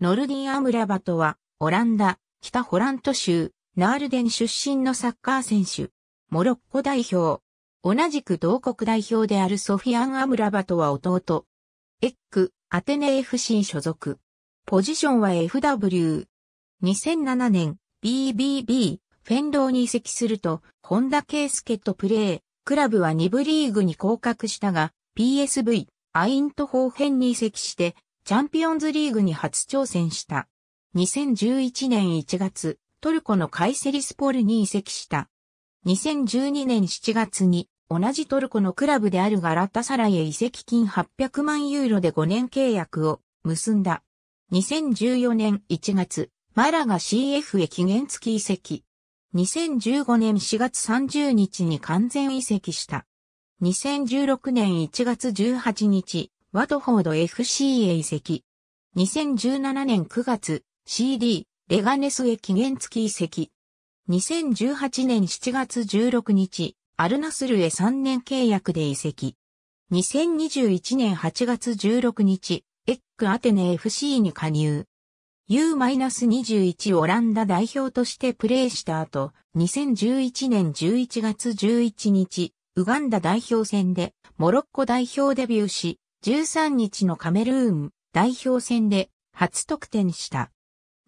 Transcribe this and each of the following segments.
ノルディン・アムラバトは、オランダ、北ホラント州、ナールデン出身のサッカー選手。モロッコ代表。同じく同国代表であるソフィアン・アムラバトは弟。エック、アテネ FC 所属。ポジションは FW。2007年、BBB、フェンローに移籍すると、本田圭介とプレー。クラブは2部リーグに降格したが、PSV、アイントホーヘンに移籍して、チャンピオンズリーグに初挑戦した。2011年1月、トルコのカイセリスポールに移籍した。2012年7月に同じトルコのクラブであるガラッタサライへ移籍金800万ユーロで5年契約を結んだ。2014年1月、マラが CF へ期限付き移籍。2015年4月30日に完全移籍した。2016年1月18日、ワトフォード FC へ移籍。2017年9月、CD、レガネスへ期限付き移籍。2018年7月16日、アルナスルへ3年契約で移籍。2021年8月16日、エックアテネ FC に加入。U-21 オランダ代表としてプレーした後、2011年11月11日、ウガンダ代表戦でモロッコ代表デビューし、13日のカメルーン代表戦で初得点した。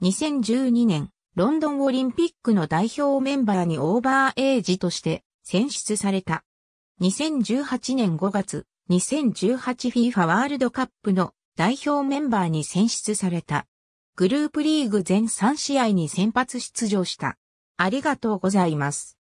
2012年、ロンドンオリンピックの代表メンバーにオーバーエイジとして選出された。2018年5月、2018FIFA ワールドカップの代表メンバーに選出された。グループリーグ全3試合に先発出場した。ありがとうございます。